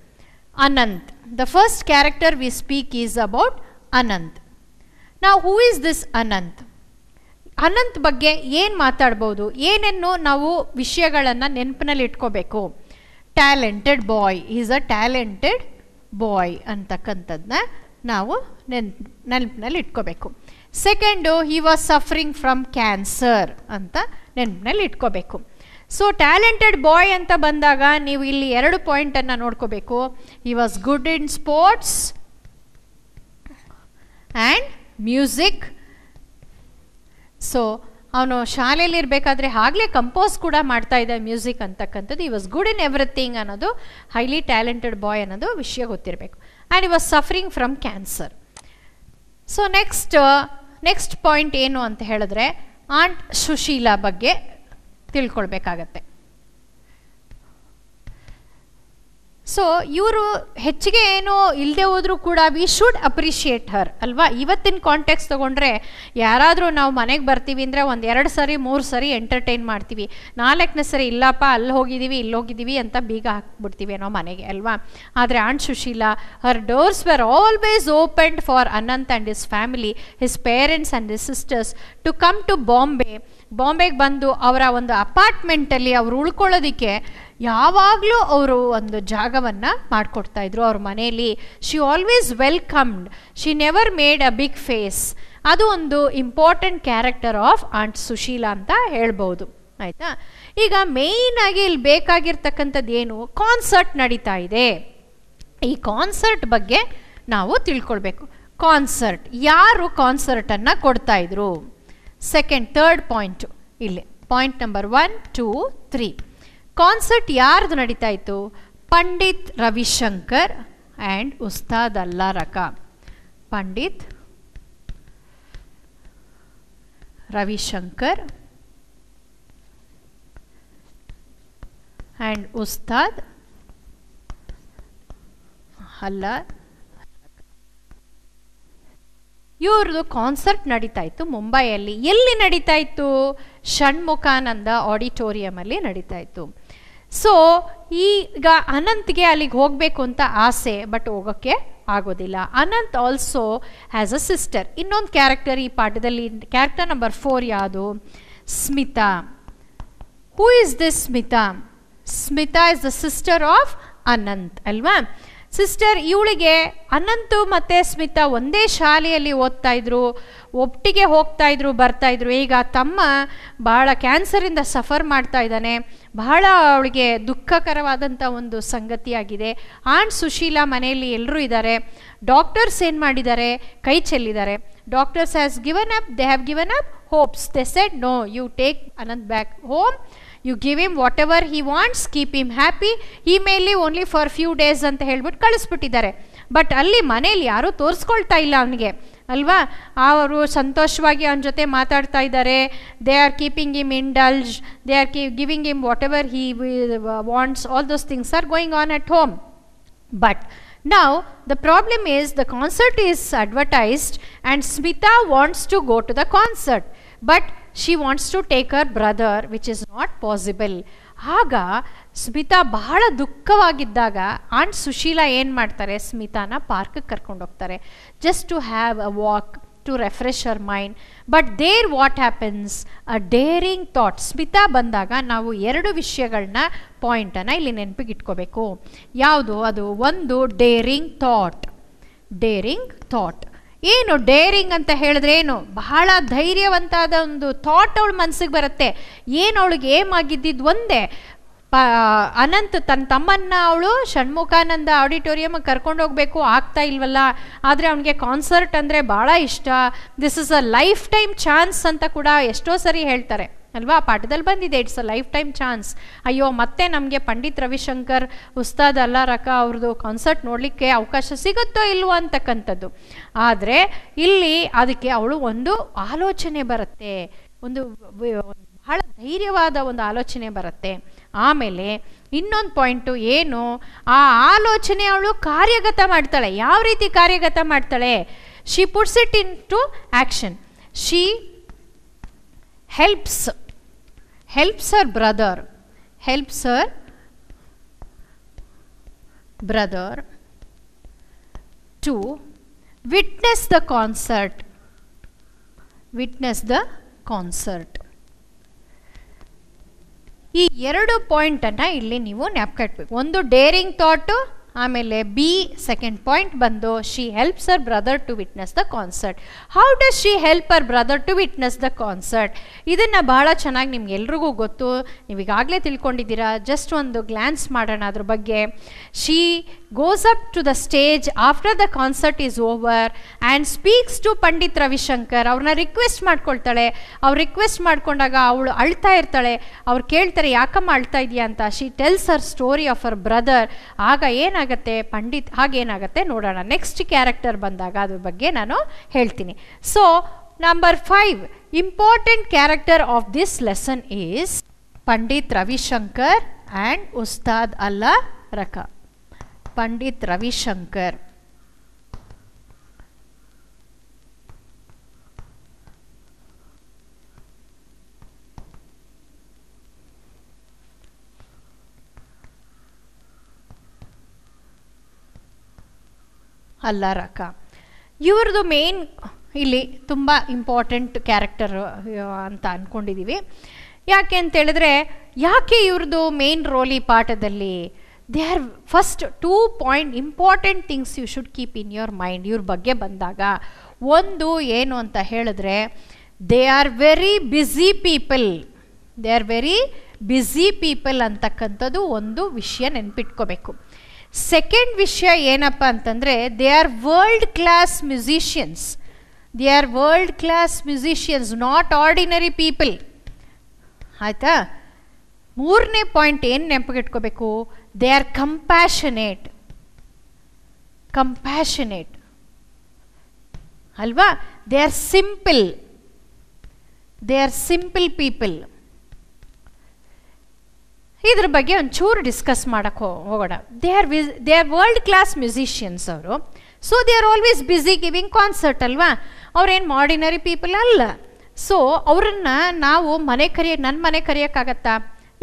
Anant the first character we speak is about Anant ನಾವು who is this Anant Anant ಬಗ್ಗೆ ಏನು ಮಾತಾಡ್ಬೋದು ಏನೇನು ನಾವು ವಿಷಯಗಳನ್ನು ನೆನಪಿನಲ್ಲಿ ಇಟ್ಕೋಬೇಕು talented boy is a talented boy ಅಂತಕ್ಕಂಥದ್ದನ್ನ ನಾವು ನೆನ್ ನೆನಪಿನಲ್ಲಿ ಇಟ್ಕೋಬೇಕು second he was suffering from cancer ಅಂತ ನೆನಪಿನಲ್ಲಿ ಇಟ್ಕೋಬೇಕು ಸೊ ಟ್ಯಾಲೆಂಟೆಡ್ ಬಾಯ್ ಅಂತ ಬಂದಾಗ ನೀವು ಇಲ್ಲಿ ಎರಡು ಪಾಯಿಂಟನ್ನು ನೋಡ್ಕೋಬೇಕು he was good in sports and music so ಅವನು ಶಾಲೆಯಲ್ಲಿ ಇರಬೇಕಾದ್ರೆ ಆಗಲೇ ಕಂಪೋಸ್ ಕೂಡ ಮಾಡ್ತಾ ಇದ್ದ ಮ್ಯೂಸಿಕ್ ಅಂತಕ್ಕಂಥದ್ದು he was good in everything ಅನ್ನೋದು ಹೈಲಿ ಟ್ಯಾಲೆಂಟೆಡ್ ಬಾಯ್ ಅನ್ನೋದು ವಿಷಯ ಗೊತ್ತಿರಬೇಕು and he was suffering from cancer so next next point ಏನು ಅಂತ ಹೇಳಿದ್ರೆ ಆಂಟ್ ಸುಶೀಲಾ ಬಗ್ಗೆ ತಿಳ್ಕೊಳ್ಬೇಕಾಗತ್ತೆ ಸೊ ಇವರು ಹೆಚ್ಚಿಗೆ ಏನೋ ಇಲ್ಲದೆ ಹೋದರೂ ಕೂಡ ವಿ ಶುಡ್ ಅಪ್ರಿಷಿಯೇಟ್ ಹರ್ ಅಲ್ವಾ ಇವತ್ತಿನ ಕಾಂಟ್ಯಾಕ್ಸ್ ತೊಗೊಂಡ್ರೆ ಯಾರಾದರೂ ನಾವು ಮನೆಗೆ ಬರ್ತೀವಿ ಅಂದರೆ ಒಂದು ಎರಡು ಸರಿ ಮೂರು ಸರಿ ಎಂಟರ್ಟೈನ್ ಮಾಡ್ತೀವಿ ನಾಲ್ಕನೇ ಸರಿ ಇಲ್ಲಪ್ಪ ಅಲ್ಲಿ ಹೋಗಿದ್ದೀವಿ ಇಲ್ಲಿ ಹೋಗಿದ್ದೀವಿ ಅಂತ ಬೀಗ ಹಾಕ್ಬಿಡ್ತೀವಿ ನಾವು ಮನೆಗೆ ಅಲ್ವಾ ಆದರೆ aunt Sushila her doors were always opened for Anant and his family his parents and his sisters to come to Bombay ಬಾಂಬೆಗೆ ಬಂದು ಅವರ ಒಂದು ಅಪಾರ್ಟ್ಮೆಂಟಲ್ಲಿ ಅವರು ಉಳ್ಕೊಳ್ಳೋದಕ್ಕೆ ಯಾವಾಗಲೂ ಅವರು ಒಂದು ಜಾಗವನ್ನು ಮಾಡಿಕೊಡ್ತಾ ಇದ್ರು ಅವ್ರ ಮನೆಯಲ್ಲಿ she always welcomed she never made a big face ಅದು ಒಂದು important character of aunt Sushila ಅಂತ ಹೇಳ್ಬೋದು ಆಯಿತಾ ಈಗ ಆಗಿ ಇಲ್ಲಿ ಬೇಕಾಗಿರ್ತಕ್ಕಂಥದ್ದು ಏನು ಕಾನ್ಸರ್ಟ್ ನಡೀತಾ ಇದೆ ಈ ಕಾನ್ಸರ್ಟ್ ಬಗ್ಗೆ ನಾವು ತಿಳ್ಕೊಳ್ಬೇಕು ಕಾನ್ಸರ್ಟ್ ಯಾರು ಕಾನ್ಸರ್ಟನ್ನು ಕೊಡ್ತಾಯಿದ್ರು सेकेंड थर्ड पॉइंट इले point number one two three concert यार नड़ीता पंडित रविशंकर एंड उस्ताद अल्लार पंडित रविशंकर एंड उस्ताद अल्लार ಇವ್ರದ್ದು ಕಾನ್ಸರ್ಟ್ ನಡೀತಾ ಇತ್ತು ಮುಂಬೈಯಲ್ಲಿ ಎಲ್ಲಿ ನಡೀತಾ ಇತ್ತು ಷಣ್ಮುಖಾನಂದ ಆಡಿಟೋರಿಯಮಲ್ಲಿ ನಡೀತಾ ಇತ್ತು ಸೊ ಈಗ ಅನಂತ್ಗೆ ಅಲ್ಲಿಗೆ ಹೋಗಬೇಕು ಅಂತ ಆಸೆ ಬಟ್ ಹೋಗೋಕ್ಕೆ ಆಗೋದಿಲ್ಲ Anant also as a sister ಇನ್ನೊಂದು ಕ್ಯಾರೆಕ್ಟರ್ ಈ ಪಾಠದಲ್ಲಿ ಕ್ಯಾರೆಕ್ಟರ್ ನಂಬರ್ ಫೋರ್ ಯಾವುದು Smita who is this Smita Smita is the sister of Anant ಅಲ್ವಾ ಸಿಸ್ಟರ್ ಇವಳಿಗೆ ಅನಂತು ಮತ್ತು ಸ್ಮಿತಾ ಒಂದೇ ಶಾಲೆಯಲ್ಲಿ ಓದ್ತಾ ಇದ್ರು ಒಟ್ಟಿಗೆ ಹೋಗ್ತಾ ಇದ್ರು ಬರ್ತಾ ಇದ್ರು ಈಗ ತಮ್ಮ ಬಹಳ ಕ್ಯಾನ್ಸರಿಂದ ಸಫರ್ ಮಾಡ್ತಾ ಇದ್ದಾನೆ ಬಹಳ ಅವಳಿಗೆ ದುಃಖಕರವಾದಂಥ ಒಂದು ಸಂಗತಿಯಾಗಿದೆ ಆಂಟ್ ಸುಶೀಲಾ ಮನೆಯಲ್ಲಿ ಎಲ್ಲರೂ ಇದ್ದಾರೆ ಡಾಕ್ಟರ್ಸ್ ಏನು ಮಾಡಿದ್ದಾರೆ ಕೈ ಚೆಲ್ಲಿದ್ದಾರೆ doctors has given up they have given up hopes they said no you take Anant back home you give him whatever he wants keep him happy ಇಮೇಲಿ ಓನ್ಲಿ ಫಾರ್ ಫ್ಯೂ ಡೇಸ್ ಅಂತ ಹೇಳ್ಬಿಟ್ಟು ಕಳಿಸ್ಬಿಟ್ಟಿದ್ದಾರೆ ಬಟ್ ಅಲ್ಲಿ ಮನೇಲಿ ಯಾರೂ ತೋರಿಸ್ಕೊಳ್ತಾ ಇಲ್ಲ ಅವನಿಗೆ ಅಲ್ವಾ ಅವರು ಸಂತೋಷವಾಗಿ ಅವನ ಜೊತೆ ಮಾತಾಡ್ತಾ ಇದ್ದಾರೆ they are keeping him indulge they are ಕೀ giving him whatever he wants all those things are going on at home but ನಾವು the problem is the concert is advertised and Smita wants to go to the concert but she wants to take her brother which is not possible ಆಗ ಸ್ಮಿತಾ ಬಹಳ ದುಃಖವಾಗಿದ್ದಾಗ ಆಂಟ್ ಸುಶೀಲಾ ಏನು ಮಾಡ್ತಾರೆ ಸ್ಮಿತಾನ ಪಾರ್ಕ್ಗೆ ಕರ್ಕೊಂಡೋಗ್ತಾರೆ just to have a walk to refresh our mind but there what happens a daring thought Smita ಬಂದಾಗ ನಾವು ಎರಡು ವಿಷಯಗಳನ್ನ ಪಾಯಿಂಟನ್ನು ಇಲ್ಲಿ ನೆನಪಿಗೆ ಇಟ್ಕೋಬೇಕು ಯಾವುದು ಅದು ಒಂದು ಡೇರಿಂಗ್ ಥಾಟ್ ಡೇರಿಂಗ್ ಥಾಟ್ ಏನು ಡೇರಿಂಗ್ ಅಂತ ಹೇಳಿದ್ರೆ ಏನು ಬಹಳ ಧೈರ್ಯವಂತಾದ ಒಂದು ಥಾಟ್ ಅವಳು ಮನಸ್ಸಿಗೆ ಬರುತ್ತೆ ಏನು ಅವಳಿಗೆ ಏಮ್ ಆಗಿದ್ದಿದ್ದು ಒಂದೇ ಪ ಅನಂತ್ ತನ್ನ ತಮ್ಮನ್ನ ಅವಳು ಷಣ್ಮುಖಾನಂದ ಆಡಿಟೋರಿಯಮ್ ಕರ್ಕೊಂಡು ಹೋಗಬೇಕು ಆಗ್ತಾ ಇಲ್ವಲ್ಲ ಆದರೆ ಅವನಿಗೆ ಕಾನ್ಸರ್ಟ್ ಅಂದರೆ ಭಾಳ ಇಷ್ಟ this is a lifetime chance ಅಂತ ಕೂಡ ಎಷ್ಟೋ ಸರಿ ಹೇಳ್ತಾರೆ ಅಲ್ವಾ ಪಾಠದಲ್ಲಿ ಬಂದಿದೆ it's a lifetime chance ಅಯ್ಯೋ ಮತ್ತೆ ನಮಗೆ ಪಂಡಿತ್ ರವಿಶಂಕರ್ ಉಸ್ತಾದ್ ಅಲ್ಲಾರಕ ಅವ್ರದ್ದು ಕಾನ್ಸರ್ಟ್ ನೋಡಲಿಕ್ಕೆ ಅವಕಾಶ ಸಿಗುತ್ತೋ ಇಲ್ವೋ ಅಂತಕ್ಕಂಥದ್ದು ಆದರೆ ಇಲ್ಲಿ ಅದಕ್ಕೆ ಅವಳು ಒಂದು ಆಲೋಚನೆ ಬರುತ್ತೆ ಒಂದು ಬಹಳ ಧೈರ್ಯವಾದ ಒಂದು ಆಲೋಚನೆ ಬರುತ್ತೆ ಆಮೇಲೆ ಇನ್ನೊಂದು ಪಾಯಿಂಟು ಏನು ಆ ಆಲೋಚನೆ ಅವಳು ಕಾರ್ಯಗತ ಮಾಡ್ತಾಳೆ ಯಾವ ರೀತಿ ಕಾರ್ಯಗತ ಮಾಡ್ತಾಳೆ she puts it into action she helps helps her brother helps her brother to witness the concert witness the concert ಈ ಎರಡು ಪಾಯಿಂಟನ್ನು ಇಲ್ಲಿ ನೀವು ನೆಪ್ಕಟ್ಬೇಕು ಒಂದು ಡೇರಿಂಗ್ ಥಾಟು ಆಮೇಲೆ ಬಿ ಸೆಕೆಂಡ್ ಪಾಯಿಂಟ್ ಬಂದು she helps her brother to witness the concert how does she help her brother to witness the concert ಇದನ್ನು ಭಾಳ ಚೆನ್ನಾಗಿ ನಿಮ್ಗೆಲ್ರಿಗೂ ಗೊತ್ತು ಈಗಾಗಲೇ ತಿಳ್ಕೊಂಡಿದ್ದೀರಾ ಜಸ್ಟ್ ಒಂದು ಗ್ಲ್ಯಾನ್ಸ್ ಮಾಡೋಣ ಅದ್ರ ಬಗ್ಗೆ she goes up to the stage after the concert is over and speaks to Pandit Ravishankar ಅವ್ರನ್ನ ರಿಕ್ವೆಸ್ಟ್ ಮಾಡ್ಕೊಳ್ತಾಳೆ ಅವ್ರು ರಿಕ್ವೆಸ್ಟ್ ಮಾಡ್ಕೊಂಡಾಗ ಅವಳು ಅಳ್ತಾ ಇರ್ತಾಳೆ ಅವ್ರು ಕೇಳ್ತಾರೆ ಯಾಕಮ್ಮ ಅಳ್ತಾ ಇದೆಯಾ ಅಂತ she tells her story of our brother ಆಗ ಏನಾಗುತ್ತೆ ಪಂಡಿತ್ ಹಾಗೇನಾಗುತ್ತೆ ನೋಡೋಣ ನೆಕ್ಸ್ಟ್ ಕ್ಯಾರೆಕ್ಟರ್ ಬಂದಾಗ ಅದ್ರ ಬಗ್ಗೆ ನಾನು ಹೇಳ್ತೀನಿ so number five important character of this lesson is Pandit Ravishankar and Ustad Alla Rakha Pandit Ravishankar ಅಲ್ಲಾರಕ್ಕ ಇವ್ರದ್ದು ಮೇನ್ ಇಲ್ಲಿ ತುಂಬ ಇಂಪಾರ್ಟೆಂಟ್ ಕ್ಯಾರೆಕ್ಟರ್ ಅಂತ ಅಂದ್ಕೊಂಡಿದ್ದೀವಿ ಯಾಕೆ ಅಂತ ಯಾಕೆ ಇವ್ರದ್ದು ಮೇನ್ ರೋಲಿ ಈ ಪಾಠದಲ್ಲಿ they are first two point important things you should keep in your mind ಇವ್ರ ಬಗ್ಗೆ ಬಂದಾಗ ಒಂದು ಏನು ಅಂತ ಹೇಳಿದ್ರೆ they are very busy people they are very busy people ಅಂತಕ್ಕಂಥದ್ದು ಒಂದು ವಿಷಯ ನೆನ್ಪಿಟ್ಕೋಬೇಕು ಸೆಕೆಂಡ್ ವಿಷಯ ಏನಪ್ಪ ಅಂತಂದರೆ they are world class musicians they are world class musicians not ordinary people ಆಯಿತಾ ಮೂರನೇ ಪಾಯಿಂಟ್ ಏನು ನೆನಪಿಗಿಟ್ಕೋಬೇಕು ದೇ ಆರ್ ಕಂಪ್ಯಾಷನೇಟ್ ಕಂಪ್ಯಾಷನೇಟ್ ಅಲ್ವಾ they are simple they are simple people ಇದ್ರ ಬಗ್ಗೆ ಒಂಚೂರು ಡಿಸ್ಕಸ್ ಮಾಡೋಕ್ಕೆ ಹೋಗೋಣ ದೇ ಆರ್ ವಿಸ್ they are world class musicians ಅವರು so they are always busy giving concert ಅಲ್ವಾ ಅವ್ರೇನು ಮಾಡಿನರಿ ಪೀಪಲ್ ಅಲ್ಲ ಸೊ ಅವರನ್ನು ನಾವು ಮನೆ ಕರೆಯೋ ನನ್ನ ಮನೆ ಕರೆಯೋಕ್ಕಾಗತ್ತಾ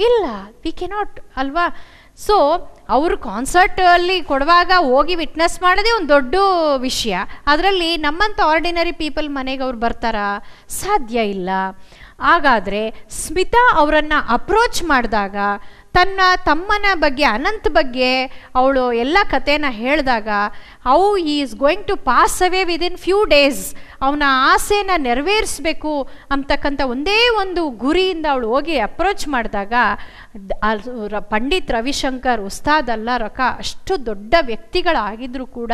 ಇಲ್ಲ ವಿ ಕೆನಾಟ್ ಅಲ್ವಾ ಸೊ ಅವರು ಕಾನ್ಸರ್ಟಲ್ಲಿ ಕೊಡುವಾಗ ಹೋಗಿ ವಿಟ್ನೆಸ್ ಮಾಡೋದೇ ಒಂದು ದೊಡ್ಡ ವಿಷಯ ಅದರಲ್ಲಿ ನಮ್ಮಂಥ ಆರ್ಡಿನರಿ ಪೀಪಲ್ ಮನೆಗೆ ಅವ್ರು ಬರ್ತಾರಾ ಸಾಧ್ಯ ಇಲ್ಲ ಹಾಗಾದರೆ ಸ್ಮಿತಾ ಅವರನ್ನು ಅಪ್ರೋಚ್ ಮಾಡಿದಾಗ ತನ್ನ ತಮ್ಮನ ಬಗ್ಗೆ ಅನಂತ್ ಬಗ್ಗೆ ಅವಳು ಎಲ್ಲ ಕಥೆನ ಹೇಳಿದಾಗ ಅವು he is going to pass away within few days ಅವನ ಆಸೆನ ನೆರವೇರಿಸಬೇಕು ಅಂತಕ್ಕಂಥ ಒಂದೇ ಒಂದು ಗುರಿಯಿಂದ ಅವಳು ಹೋಗಿ ಅಪ್ರೋಚ್ ಮಾಡಿದಾಗ ಪಂಡಿತ್ ರವಿಶಂಕರ್ ಉಸ್ತಾದ್ ಅಲ್ಲ ರೊಕ್ಕ ಅಷ್ಟು ದೊಡ್ಡ ವ್ಯಕ್ತಿಗಳಾಗಿದ್ದರೂ ಕೂಡ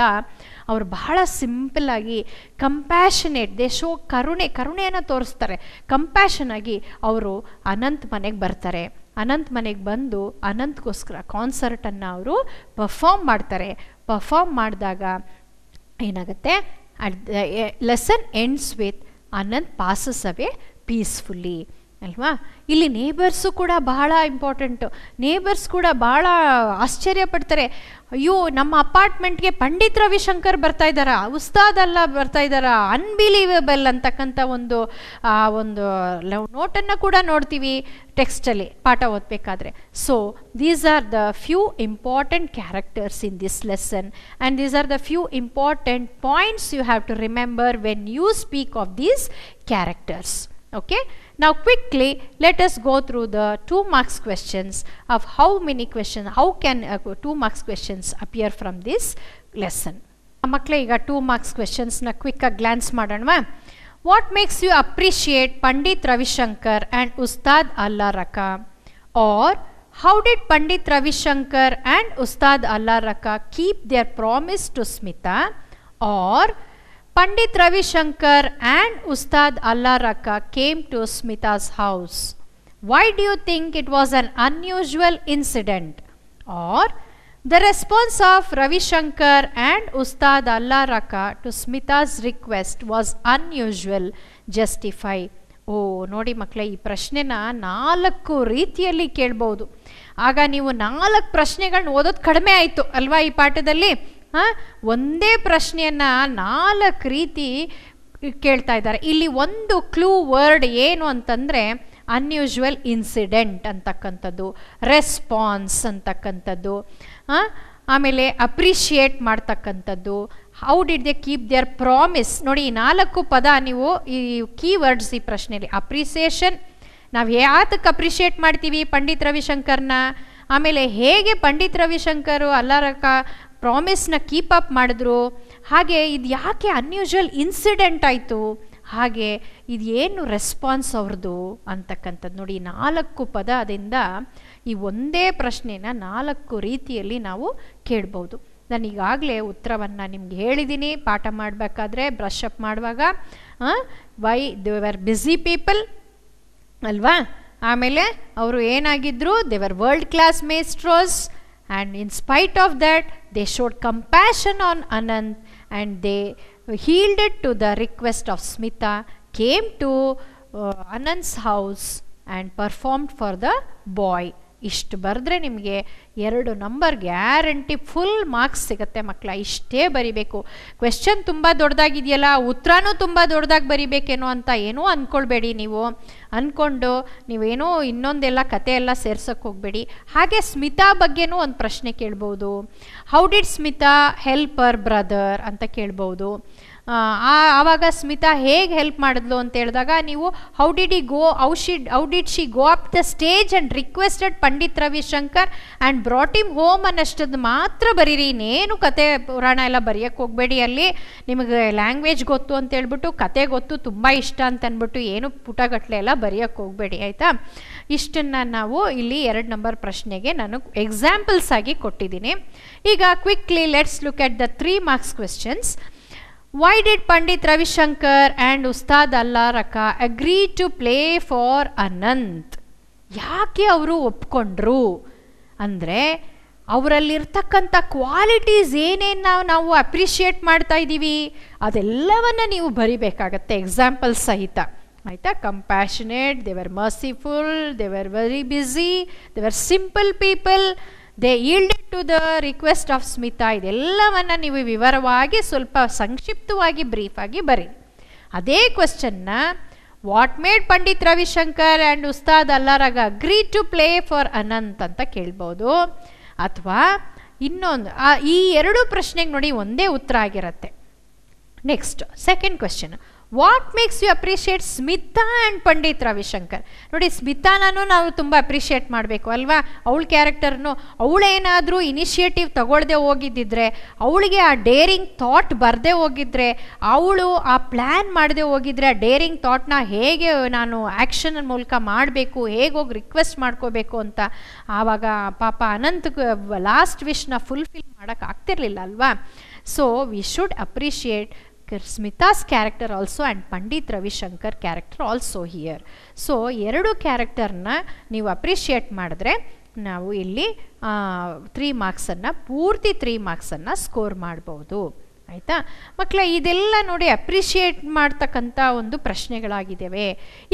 ಅವರು ಬಹಳ ಸಿಂಪಲ್ಲಾಗಿ ಕಂಪ್ಯಾಷನೇಟ್ ದೇ ಶೋ ಕರುಣೆ ಕರುಣೆಯನ್ನು ತೋರಿಸ್ತಾರೆ ಕಂಪ್ಯಾಷನ್ ಆಗಿ ಅವರು ಅನಂತ್ ಮನೆಗೆ ಬರ್ತಾರೆ ಅನಂತ್ ಮನೆಗೆ ಬಂದು ಅನಂತ್ಗೋಸ್ಕರ ಕಾನ್ಸರ್ಟನ್ನು ಅವರು ಪರ್ಫಾಮ್ ಮಾಡ್ತಾರೆ ಪರ್ಫಾಮ್ ಮಾಡಿದಾಗ ಏನಾಗುತ್ತೆ at lesson ends with Anant passes away peacefully ಅಲ್ವಾ ಇಲ್ಲಿ ನೇಬರ್ಸು ಕೂಡ ಬಹಳ ಇಂಪಾರ್ಟೆಂಟು ನೇಬರ್ಸ್ ಕೂಡ ಬಹಳ ಆಶ್ಚರ್ಯಪಡ್ತಾರೆ ಅಯ್ಯೋ ನಮ್ಮ ಅಪಾರ್ಟ್ಮೆಂಟ್ಗೆ ಪಂಡಿತ್ ರವಿಶಂಕರ್ ಬರ್ತಾ ಇದ್ದಾರಾ ಅಲ್ಲ ಬರ್ತಾ ಇದ್ದಾರಾ ಅನ್ಬಿಲೀವಬಲ್ ಅಂತಕ್ಕಂಥ ಒಂದು ಆ ಒಂದು ನೋಟನ್ನು ಕೂಡ ನೋಡ್ತೀವಿ ಟೆಕ್ಸ್ಟಲ್ಲಿ ಪಾಠ ಓದಬೇಕಾದ್ರೆ so these are the few important characters in this lesson and these are the few important points you have to remember when you speak of these characters okay Now quickly let us go through the two marks questions of how many questions, how can uh, two marks questions appear from this lesson. a two marks questions na quick glance What makes you appreciate Pandit Ravishankar and Ustad Allah Raka? Or how did Pandit Ravishankar and Ustad Allah Raka keep their promise to Smita? Or Pandit Ravi Shankar and Ustad Allah Raka came to Smita's house. Why do you think it was an unusual incident? Or the response of Ravi Shankar and Ustad Allah Raka to Smita's request was unusual, justify. ಓ ನೋಡಿ ಮಕ್ಕಳೇ ಈ ಪ್ರಶ್ನೆನ ನಾಲ್ಕು ರೀತಿಯಲ್ಲಿ ಕೇಳ್ಬೋದು ಆಗ ನೀವು ನಾಲ್ಕು ಪ್ರಶ್ನೆಗಳನ್ನ ಓದೋದು ಕಡಿಮೆ ಆಯಿತು ಅಲ್ವಾ ಈ ಪಾಠದಲ್ಲಿ ಒಂದೇ ಪ್ರಶ್ನೆಯನ್ನು ನಾಲ್ಕು ರೀತಿ ಕೇಳ್ತಾ ಇದ್ದಾರೆ ಇಲ್ಲಿ ಒಂದು ಕ್ಲೂ ವರ್ಡ್ ಏನು ಅಂತಂದರೆ ಅನ್ಯೂಶುವಲ್ ಇನ್ಸಿಡೆಂಟ್ ಅಂತಕ್ಕಂಥದ್ದು ರೆಸ್ಪಾನ್ಸ್ ಅಂತಕ್ಕಂಥದ್ದು ಆಮೇಲೆ ಅಪ್ರಿಷಿಯೇಟ್ ಮಾಡ್ತಕ್ಕಂಥದ್ದು how did they keep their promise ನೋಡಿ ಈ ನಾಲ್ಕು ಪದ ನೀವು ಈ ಕೀವರ್ಡ್ಸ್ ಈ ಪ್ರಶ್ನೆಯಲ್ಲಿ ಅಪ್ರಿಸಿಯೇಷನ್ ನಾವು ಯಾತಕ್ಕೆ ಅಪ್ರಿಷಿಯೇಟ್ ಮಾಡ್ತೀವಿ ಪಂಡಿತ್ ರವಿಶಂಕರ್ನ ಆಮೇಲೆ ಹೇಗೆ ಪಂಡಿತ್ ರವಿಶಂಕರು ಅಲ್ಲಾರಕ ಪ್ರಾಮಿಸ್ನ ಕೀಪ್ ಅಪ್ ಮಾಡಿದ್ರು ಹಾಗೆ ಇದು ಯಾಕೆ ಅನ್ಯೂಶುವಲ್ ಇನ್ಸಿಡೆಂಟ್ ಆಯಿತು ಹಾಗೆ ಇದು ಏನು ರೆಸ್ಪಾನ್ಸ್ ಅವ್ರದ್ದು ಅಂತಕ್ಕಂಥದ್ದು ನೋಡಿ ನಾಲ್ಕು ಪದದಿಂದ ಈ ಒಂದೇ ಪ್ರಶ್ನೆನ ನಾಲ್ಕು ರೀತಿಯಲ್ಲಿ ನಾವು ಕೇಳ್ಬೋದು ನಾನು ಈಗಾಗಲೇ ಉತ್ತರವನ್ನು ನಿಮ್ಗೆ ಹೇಳಿದ್ದೀನಿ ಪಾಠ ಮಾಡಬೇಕಾದ್ರೆ ಬ್ರಷ್ ಅಪ್ ಮಾಡುವಾಗ ವೈ ದೇವರ್ ಬ್ಯುಸಿ ಪೀಪಲ್ ಅಲ್ವಾ ಆಮೇಲೆ ಅವರು ಏನಾಗಿದ್ದರು they were world class maestros and in spite of that they showed compassion on Anand and they yielded to the request of Smita came to uh, Anand's house and performed for the boy ಇಷ್ಟು ಬರೆದ್ರೆ ನಿಮಗೆ ಎರಡು ನಂಬರ್ ಗ್ಯಾರಂಟಿ ಫುಲ್ ಮಾರ್ಕ್ಸ್ ಸಿಗುತ್ತೆ ಮಕ್ಕಳ ಇಷ್ಟೇ ಬರಿಬೇಕು ಕ್ವೆಶನ್ ತುಂಬ ದೊಡ್ಡದಾಗಿದೆಯಲ್ಲ ಉತ್ತರನೂ ತುಂಬ ದೊಡ್ಡದಾಗಿ ಬರಿಬೇಕೇನೋ ಅಂತ ಏನೂ ಅಂದ್ಕೊಳ್ಬೇಡಿ ನೀವು ಅಂದ್ಕೊಂಡು ನೀವೇನೋ ಇನ್ನೊಂದೆಲ್ಲ ಕತೆ ಎಲ್ಲ ಸೇರ್ಸೋಕ್ಕೆ ಹೋಗಬೇಡಿ ಹಾಗೆ ಸ್ಮಿತಾ ಬಗ್ಗೆನೂ ಒಂದು ಪ್ರಶ್ನೆ ಕೇಳ್ಬೋದು how did Smita help her brother ಅಂತ ಕೇಳ್ಬೋದು ಆವಾಗ ಸ್ಮಿತಾ ಹೇಗೆ ಹೆಲ್ಪ್ ಮಾಡಿದ್ಲು ಅಂತ ಹೇಳಿದಾಗ ನೀವು how did D go how should how did she go up the stage and requested Pandit Ravishankar and brought home ಅನ್ನಷ್ಟದ್ದು ಮಾತ್ರ ಬರೀರಿ ಇನ್ನೇನು ಕತೆ ಪುರಾಣ ಎಲ್ಲ ಬರೆಯೋಕ್ಕೆ ಹೋಗಬೇಡಿ ಅಲ್ಲಿ ನಿಮಗೆ ಲ್ಯಾಂಗ್ವೇಜ್ ಗೊತ್ತು ಅಂತ ಹೇಳ್ಬಿಟ್ಟು ಕತೆ ಗೊತ್ತು ತುಂಬ ಇಷ್ಟ ಅಂತ ಅಂದ್ಬಿಟ್ಟು ಏನು ಪುಟಗಟ್ಟಲೆ ಎಲ್ಲ ಬರೆಯೋಕ್ಕೆ ಹೋಗಬೇಡಿ ಆಯಿತಾ ಇಷ್ಟನ್ನು ನಾವು ಇಲ್ಲಿ ಎರಡು ನಂಬರ್ ಪ್ರಶ್ನೆಗೆ ನಾನು ಎಕ್ಸಾಂಪಲ್ಸ್ ಆಗಿ ಕೊಟ್ಟಿದ್ದೀನಿ ಈಗ quickly let's look at the three marks questions why did Pandit Ravishankar and Ustad Allaraka agree to play for Anant ಯಾಕೆ ಅವರು ಒಪ್ಕೊಂಡ್ರು ಅಂದರೆ ಅವರಲ್ಲಿರ್ತಕ್ಕಂಥ ಕ್ವಾಲಿಟೀಸ್ ಏನೇನು ನಾವು ನಾವು ಅಪ್ರಿಷಿಯೇಟ್ ಮಾಡ್ತಾ ಇದ್ದೀವಿ ಅದೆಲ್ಲವನ್ನು ನೀವು ಬರಿಬೇಕಾಗತ್ತೆ ಎಕ್ಸಾಂಪಲ್ ಸಹಿತ ಆಯಿತಾ compassionate they were merciful they were very busy they were simple people they it to the request of Smita ಇದೆಲ್ಲವನ್ನು ನೀವು ವಿವರವಾಗಿ ಸ್ವಲ್ಪ ಸಂಕ್ಷಿಪ್ತವಾಗಿ ಬ್ರೀಫಾಗಿ ಬರಿ ಅದೇ ಕ್ವಶನ್ನ what made Pandit Ravishankar and Ustad Allarakha agree to play for Anant ಅಂತ ಕೇಳ್ಬೋದು ಅಥವಾ ಇನ್ನೊಂದು ಈ ಎರಡು ಪ್ರಶ್ನೆಗೆ ನೋಡಿ ಒಂದೇ ಉತ್ತರ ಆಗಿರುತ್ತೆ next second question what makes you appreciate Smita and Pandit Ravishankar ನೋಡಿ ಸ್ಮಿತಾನೂ ನಾವು ತುಂಬ ಅಪ್ರಿಷಿಯೇಟ್ ಮಾಡಬೇಕು ಅಲ್ವಾ ಅವಳ ಕ್ಯಾರೆಕ್ಟರ್ನು ಅವಳೇನಾದರೂ ಇನಿಷಿಯೇಟಿವ್ ತೊಗೊಳ್ದೆ ಹೋಗಿದ್ದಿದ್ರೆ ಅವಳಿಗೆ ಆ ಡೇರಿಂಗ್ ಥಾಟ್ ಬರದೆ ಹೋಗಿದ್ರೆ ಅವಳು ಆ ಪ್ಲ್ಯಾನ್ ಮಾಡದೆ ಹೋಗಿದ್ರೆ ಆ ಡೇರಿಂಗ್ ಥಾಟ್ನ ಹೇಗೆ ನಾನು ಆ್ಯಕ್ಷನ್ ಮೂಲಕ ಮಾಡಬೇಕು ಹೇಗೆ ಹೋಗಿ ರಿಕ್ವೆಸ್ಟ್ ಮಾಡ್ಕೋಬೇಕು ಅಂತ ಆವಾಗ ಪಾಪ ಅನಂತ್ ಲಾಸ್ಟ್ ವಿಶ್ನ ಫುಲ್ಫಿಲ್ ಮಾಡೋಕ್ಕಾಗ್ತಿರ್ಲಿಲ್ಲ ಅಲ್ವಾ so we should appreciate her Smita's character also and Pandit Ravishankar character also here so ಎರಡು ಕ್ಯಾರೆಕ್ಟರ್ನ ನೀವು ಅಪ್ರಿಷಿಯೇಟ್ ಮಾಡಿದ್ರೆ ನಾವು ಇಲ್ಲಿ ತ್ರೀ ಮಾರ್ಕ್ಸನ್ನು ಪೂರ್ತಿ ತ್ರೀ ಮಾರ್ಕ್ಸನ್ನು ಸ್ಕೋರ್ ಮಾಡ್ಬೋದು ಆಯಿತಾ ಮಕ್ಕಳ ಇದೆಲ್ಲ ನೋಡಿ ಅಪ್ರಿಷಿಯೇಟ್ ಮಾಡ್ತಕ್ಕಂಥ ಒಂದು ಪ್ರಶ್ನೆಗಳಾಗಿದ್ದಾವೆ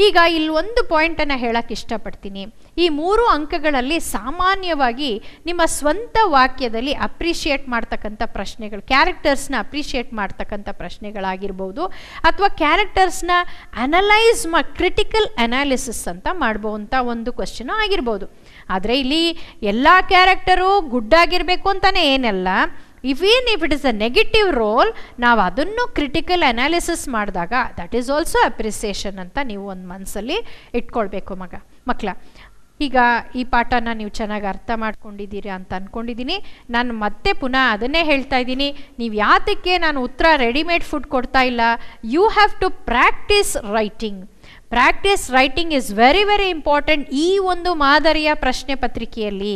ಈಗ ಇಲ್ಲಿ ಒಂದು ಪಾಯಿಂಟನ್ನು ಹೇಳಕ್ಕೆ ಇಷ್ಟಪಡ್ತೀನಿ ಈ ಮೂರು ಅಂಕಗಳಲ್ಲಿ ಸಾಮಾನ್ಯವಾಗಿ ನಿಮ್ಮ ಸ್ವಂತ ವಾಕ್ಯದಲ್ಲಿ ಅಪ್ರಿಷಿಯೇಟ್ ಮಾಡ್ತಕ್ಕಂಥ ಪ್ರಶ್ನೆಗಳು ಕ್ಯಾರೆಕ್ಟರ್ಸ್ನ ಅಪ್ರಿಷಿಯೇಟ್ ಮಾಡ್ತಕ್ಕಂಥ ಪ್ರಶ್ನೆಗಳಾಗಿರ್ಬೋದು ಅಥವಾ ಕ್ಯಾರೆಕ್ಟರ್ಸ್ನ ಅನಲೈಸ್ ಮ ಕ್ರಿಟಿಕಲ್ ಅನಾಲಿಸಿಸ್ ಅಂತ ಮಾಡ್ಬೋವಂಥ ಒಂದು ಕ್ವಶನ್ ಆಗಿರ್ಬೋದು ಆದರೆ ಇಲ್ಲಿ ಎಲ್ಲ ಕ್ಯಾರೆಕ್ಟರು ಗುಡ್ ಆಗಿರಬೇಕು ಅಂತಲೇ ಏನಲ್ಲ even if it is a negative role ನಾವು ಅದನ್ನು ಕ್ರಿಟಿಕಲ್ ಅನಾಲಿಸಿಸ್ ಮಾಡಿದಾಗ ದಟ್ ಈಸ್ ಆಲ್ಸೋ ಅಪ್ರಿಸಿಯೇಷನ್ ಅಂತ ನೀವು ಒಂದು ಮನಸ್ಸಲ್ಲಿ ಇಟ್ಕೊಳ್ಬೇಕು ಮಗ ಮಕ್ಕಳ ಈಗ ಈ ಪಾಠನ ನೀವು ಚೆನ್ನಾಗಿ ಅರ್ಥ ಮಾಡ್ಕೊಂಡಿದ್ದೀರಾ ಅಂತ ಅಂದ್ಕೊಂಡಿದ್ದೀನಿ ನಾನು ಮತ್ತೆ ಪುನಃ ಅದನ್ನೇ ಹೇಳ್ತಾ ಇದ್ದೀನಿ ನೀವು ಯಾತಕ್ಕೆ ನಾನು ಉತ್ತರ ರೆಡಿಮೇಡ್ ಫುಡ್ ಕೊಡ್ತಾ ಇಲ್ಲ you have to practise writing practice writing is very very important ಈ ಒಂದು ಮಾದರಿಯ ಪ್ರಶ್ನೆ ಪತ್ರಿಕೆಯಲ್ಲಿ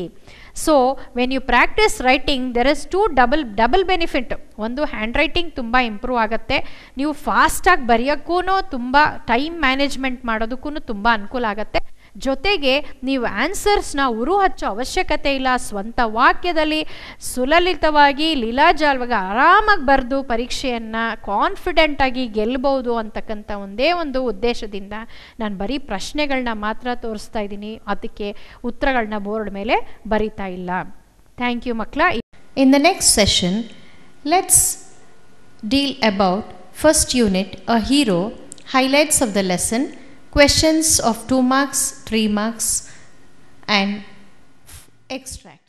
so when you practise writing there is two double double benefit ಒಂದು ಹ್ಯಾಂಡ್ ರೈಟಿಂಗ್ ತುಂಬ ಇಂಪ್ರೂವ್ ಆಗುತ್ತೆ ನೀವು ಫಾಸ್ಟಾಗಿ ಬರೆಯೋಕ್ಕೂ ತುಂಬ ಟೈಮ್ ಮ್ಯಾನೇಜ್ಮೆಂಟ್ ಮಾಡೋದಕ್ಕೂ ತುಂಬ ಅನುಕೂಲ ಆಗುತ್ತೆ ಜೊತೆಗೆ ನೀವು ಆನ್ಸರ್ಸ್ನ ಉರು ಹಚ್ಚೋ ಅವಶ್ಯಕತೆ ಇಲ್ಲ ಸ್ವಂತ ವಾಕ್ಯದಲ್ಲಿ ಸುಲಲಿತವಾಗಿ ಲೀಲಾಜಾಲವಾಗಿ ಆರಾಮಾಗಿ ಬರೆದು ಪರೀಕ್ಷೆಯನ್ನು ಕಾನ್ಫಿಡೆಂಟಾಗಿ ಗೆಲ್ಲಬಹುದು ಅಂತಕ್ಕಂಥ ಒಂದೇ ಒಂದು ಉದ್ದೇಶದಿಂದ ನಾನು ಬರೀ ಪ್ರಶ್ನೆಗಳನ್ನ ಮಾತ್ರ ತೋರಿಸ್ತಾ ಇದ್ದೀನಿ ಅದಕ್ಕೆ ಉತ್ತರಗಳನ್ನ ಬೋರ್ಡ್ ಮೇಲೆ ಬರಿತಾ ಇಲ್ಲ ಥ್ಯಾಂಕ್ ಯು ಮಕ್ಕಳ in the next session let's deal about first unit a hero highlights of the lesson questions of 2 marks, 3 marks and extract.